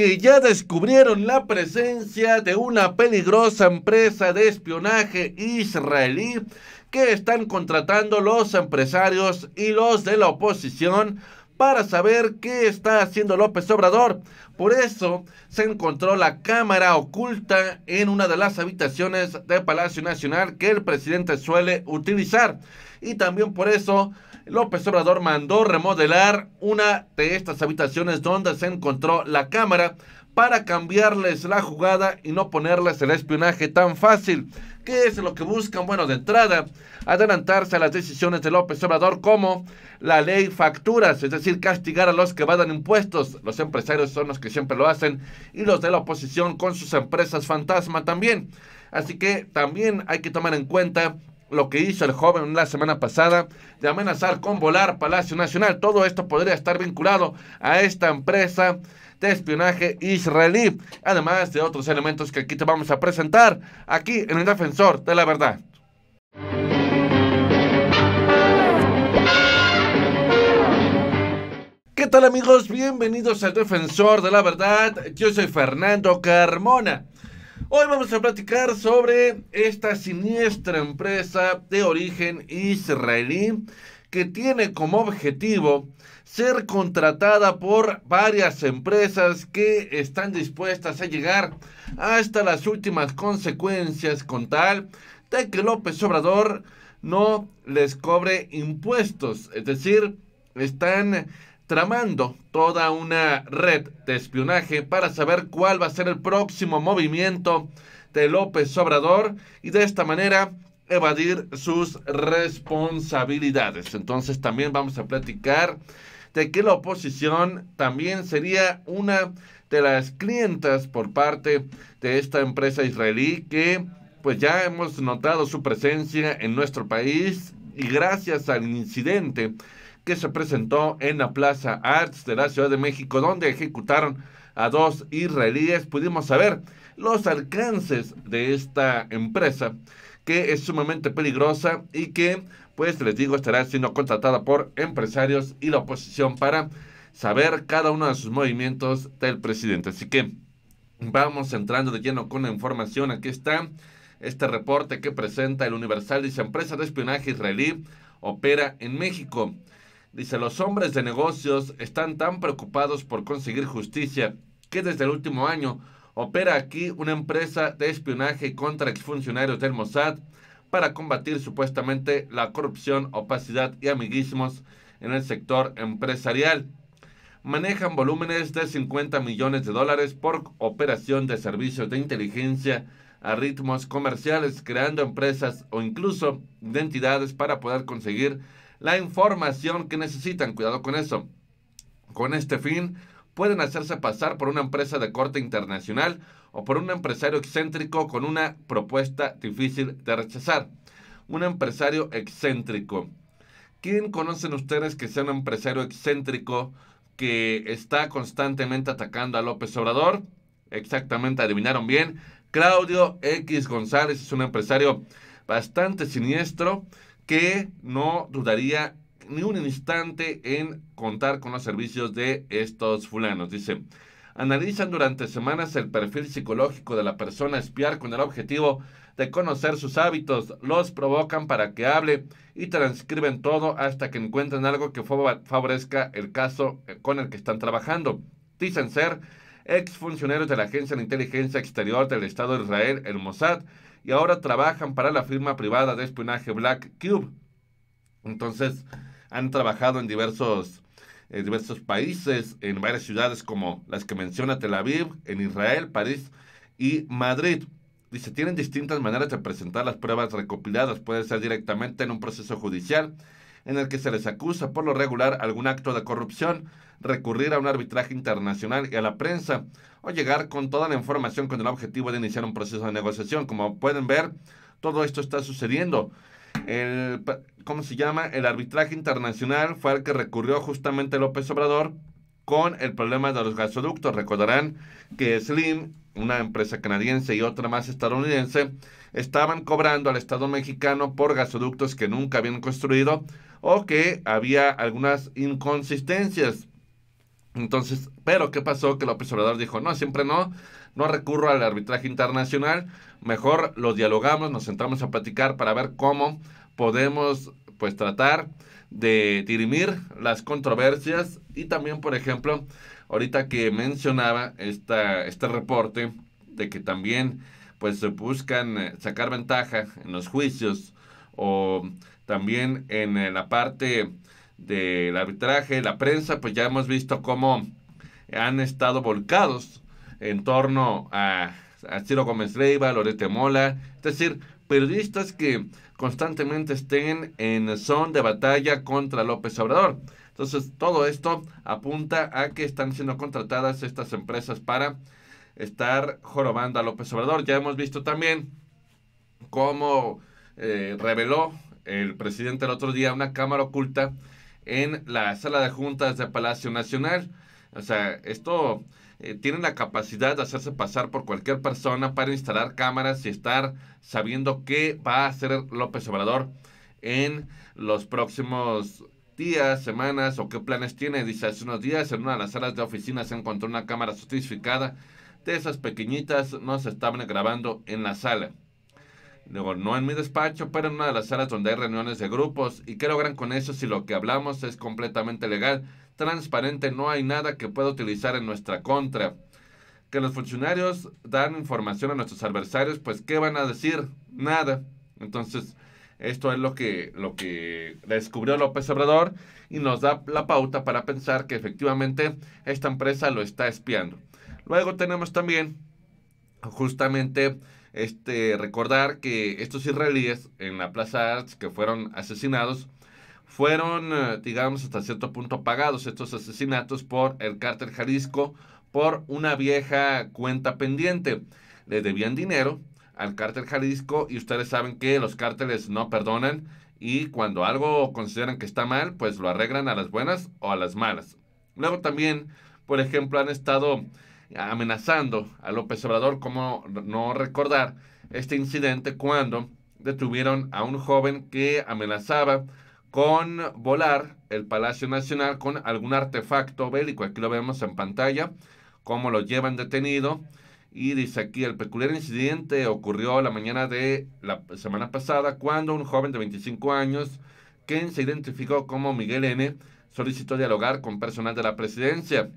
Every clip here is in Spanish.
que ya descubrieron la presencia de una peligrosa empresa de espionaje israelí que están contratando los empresarios y los de la oposición para saber qué está haciendo López Obrador. Por eso se encontró la cámara oculta en una de las habitaciones de Palacio Nacional que el presidente suele utilizar. Y también por eso López Obrador mandó remodelar una de estas habitaciones donde se encontró la cámara para cambiarles la jugada y no ponerles el espionaje tan fácil. ¿Qué es lo que buscan? Bueno, de entrada, adelantarse a las decisiones de López Obrador como la ley facturas, es decir, castigar a los que badan impuestos. Los empresarios son los que siempre lo hacen y los de la oposición con sus empresas fantasma también. Así que también hay que tomar en cuenta lo que hizo el joven la semana pasada de amenazar con volar Palacio Nacional. Todo esto podría estar vinculado a esta empresa de espionaje israelí, además de otros elementos que aquí te vamos a presentar aquí en el Defensor de la Verdad. ¿Qué tal amigos? Bienvenidos al Defensor de la Verdad. Yo soy Fernando Carmona. Hoy vamos a platicar sobre esta siniestra empresa de origen israelí que tiene como objetivo ser contratada por varias empresas que están dispuestas a llegar hasta las últimas consecuencias con tal de que López Obrador no les cobre impuestos. Es decir, están tramando toda una red de espionaje para saber cuál va a ser el próximo movimiento de López Obrador y de esta manera evadir sus responsabilidades. Entonces también vamos a platicar de que la oposición también sería una de las clientas por parte de esta empresa israelí que pues ya hemos notado su presencia en nuestro país y gracias al incidente que se presentó en la Plaza Arts de la Ciudad de México, donde ejecutaron a dos israelíes. Pudimos saber los alcances de esta empresa, que es sumamente peligrosa y que, pues les digo, estará siendo contratada por empresarios y la oposición para saber cada uno de sus movimientos del presidente. Así que vamos entrando de lleno con la información. Aquí está este reporte que presenta el Universal. Dice, empresa de espionaje israelí opera en México. Dice, los hombres de negocios están tan preocupados por conseguir justicia que desde el último año opera aquí una empresa de espionaje contra exfuncionarios del Mossad para combatir supuestamente la corrupción, opacidad y amiguismos en el sector empresarial. Manejan volúmenes de 50 millones de dólares por operación de servicios de inteligencia a ritmos comerciales, creando empresas o incluso identidades para poder conseguir la información que necesitan. Cuidado con eso. Con este fin, pueden hacerse pasar por una empresa de corte internacional o por un empresario excéntrico con una propuesta difícil de rechazar. Un empresario excéntrico. ¿Quién conocen ustedes que sea un empresario excéntrico que está constantemente atacando a López Obrador? Exactamente, adivinaron bien. Claudio X González es un empresario bastante siniestro que no dudaría ni un instante en contar con los servicios de estos fulanos. Dice, analizan durante semanas el perfil psicológico de la persona espiar con el objetivo de conocer sus hábitos, los provocan para que hable y transcriben todo hasta que encuentren algo que favorezca el caso eh, con el que están trabajando. Dicen ser exfuncionarios de la Agencia de Inteligencia Exterior del Estado de Israel, el Mossad, y ahora trabajan para la firma privada de espionaje Black Cube. Entonces, han trabajado en diversos, eh, diversos países, en varias ciudades como las que menciona Tel Aviv, en Israel, París y Madrid. Dice, tienen distintas maneras de presentar las pruebas recopiladas. Puede ser directamente en un proceso judicial, en el que se les acusa por lo regular algún acto de corrupción, recurrir a un arbitraje internacional y a la prensa, o llegar con toda la información con el objetivo de iniciar un proceso de negociación. Como pueden ver, todo esto está sucediendo. El, ¿Cómo se llama? El arbitraje internacional fue el que recurrió justamente López Obrador con el problema de los gasoductos. Recordarán que Slim una empresa canadiense y otra más estadounidense, estaban cobrando al Estado mexicano por gasoductos que nunca habían construido o que había algunas inconsistencias. Entonces, pero ¿qué pasó? Que López Obrador dijo, no, siempre no, no recurro al arbitraje internacional, mejor lo dialogamos, nos sentamos a platicar para ver cómo podemos pues tratar de dirimir las controversias y también, por ejemplo, ahorita que mencionaba esta, este reporte de que también pues se buscan eh, sacar ventaja en los juicios o también en eh, la parte del arbitraje, la prensa, pues ya hemos visto cómo han estado volcados en torno a, a Ciro Gómez Leiva, Lorete Mola, es decir, periodistas que constantemente estén en son de batalla contra López Obrador. Entonces, todo esto apunta a que están siendo contratadas estas empresas para estar jorobando a López Obrador. Ya hemos visto también cómo eh, reveló el presidente el otro día una cámara oculta en la sala de juntas de Palacio Nacional. O sea, esto eh, tiene la capacidad de hacerse pasar por cualquier persona para instalar cámaras y estar sabiendo qué va a hacer López Obrador en los próximos días, semanas o qué planes tiene. Dice, hace unos días en una de las salas de oficinas se encontró una cámara certificada de esas pequeñitas, no se estaban grabando en la sala. Luego, no en mi despacho, pero en una de las salas donde hay reuniones de grupos. ¿Y qué logran con eso si lo que hablamos es completamente legal, transparente, no hay nada que pueda utilizar en nuestra contra? Que los funcionarios dan información a nuestros adversarios, pues ¿qué van a decir? Nada. Entonces, esto es lo que, lo que descubrió López Obrador y nos da la pauta para pensar que efectivamente esta empresa lo está espiando. Luego tenemos también justamente este, recordar que estos israelíes en la Plaza Arts que fueron asesinados fueron, eh, digamos, hasta cierto punto pagados estos asesinatos por el cártel Jalisco por una vieja cuenta pendiente. Le debían dinero al cártel Jalisco y ustedes saben que los cárteles no perdonan y cuando algo consideran que está mal, pues lo arreglan a las buenas o a las malas. Luego también, por ejemplo, han estado amenazando a López Obrador, como no recordar este incidente cuando detuvieron a un joven que amenazaba con volar el Palacio Nacional con algún artefacto bélico. Aquí lo vemos en pantalla, cómo lo llevan detenido. Y dice aquí, el peculiar incidente ocurrió la mañana de la semana pasada cuando un joven de 25 años, quien se identificó como Miguel N., solicitó dialogar con personal de la presidencia.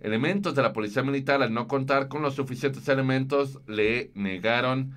Elementos de la policía militar, al no contar con los suficientes elementos, le negaron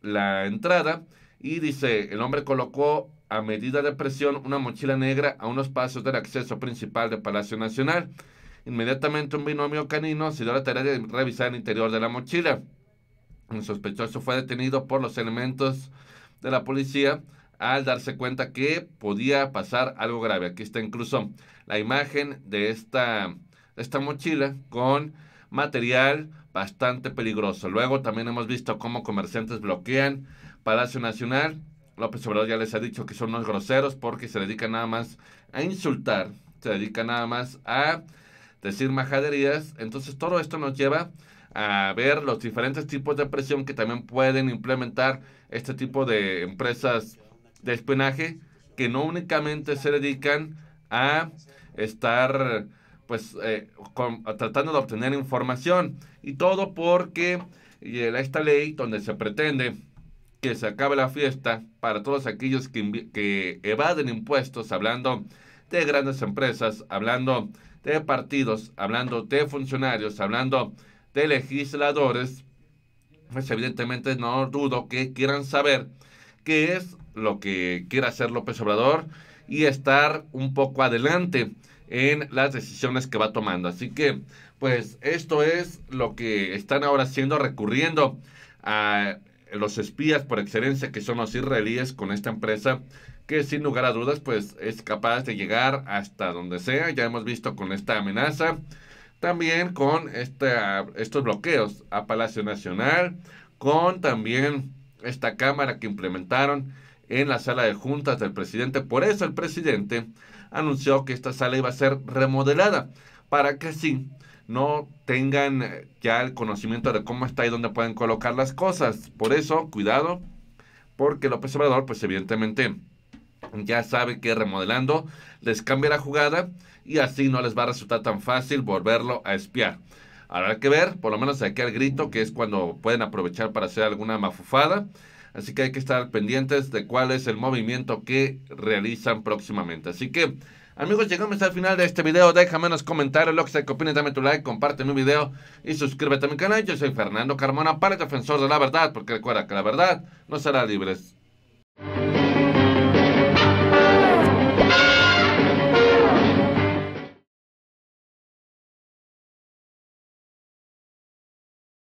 la entrada. Y dice, el hombre colocó a medida de presión una mochila negra a unos pasos del acceso principal del Palacio Nacional. Inmediatamente un binomio canino se dio la tarea de revisar el interior de la mochila. El sospechoso fue detenido por los elementos de la policía al darse cuenta que podía pasar algo grave. Aquí está incluso la imagen de esta, esta mochila con material bastante peligroso. Luego también hemos visto cómo comerciantes bloquean Palacio Nacional. López Obrador ya les ha dicho que son unos groseros porque se dedican nada más a insultar, se dedican nada más a decir majaderías. Entonces todo esto nos lleva a ver los diferentes tipos de presión que también pueden implementar este tipo de empresas de espionaje que no únicamente se dedican a estar pues eh, tratando de obtener información y todo porque eh, esta ley donde se pretende que se acabe la fiesta para todos aquellos que, que evaden impuestos, hablando de grandes empresas, hablando de partidos, hablando de funcionarios, hablando de legisladores, pues evidentemente no dudo que quieran saber qué es lo que quiere hacer López Obrador y estar un poco adelante en las decisiones que va tomando. Así que, pues esto es lo que están ahora haciendo, recurriendo a los espías por excelencia que son los israelíes con esta empresa que sin lugar a dudas pues es capaz de llegar hasta donde sea. Ya hemos visto con esta amenaza, también con esta, estos bloqueos a Palacio Nacional, con también esta cámara que implementaron en la sala de juntas del presidente. Por eso el presidente anunció que esta sala iba a ser remodelada para que así no tengan eh, ya el conocimiento de cómo está y dónde pueden colocar las cosas. Por eso, cuidado, porque López Obrador, pues evidentemente ya sabe que remodelando les cambia la jugada y así no les va a resultar tan fácil volverlo a espiar. Habrá que ver, por lo menos aquí al grito, que es cuando pueden aprovechar para hacer alguna mafufada. Así que hay que estar pendientes de cuál es el movimiento que realizan próximamente. Así que, amigos, llegamos al final de este video. Déjame en los comentarios lo que sea que opinen dame tu like, comparte mi video y suscríbete a mi canal. Yo soy Fernando Carmona para el Defensor de la Verdad, porque recuerda que la verdad no será libre.